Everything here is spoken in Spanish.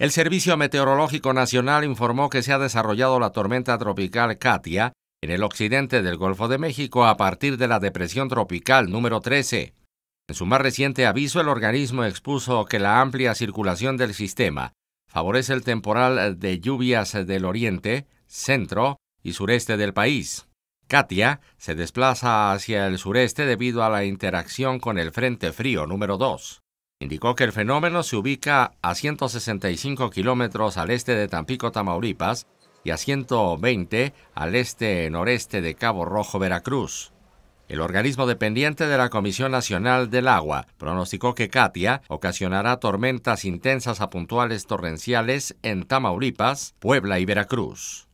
El Servicio Meteorológico Nacional informó que se ha desarrollado la tormenta tropical Katia en el occidente del Golfo de México a partir de la depresión tropical número 13. En su más reciente aviso, el organismo expuso que la amplia circulación del sistema favorece el temporal de lluvias del oriente, centro y sureste del país. Katia se desplaza hacia el sureste debido a la interacción con el Frente Frío número 2. Indicó que el fenómeno se ubica a 165 kilómetros al este de Tampico, Tamaulipas, y a 120 al este-noreste de Cabo Rojo, Veracruz. El organismo dependiente de la Comisión Nacional del Agua pronosticó que Katia ocasionará tormentas intensas a puntuales torrenciales en Tamaulipas, Puebla y Veracruz.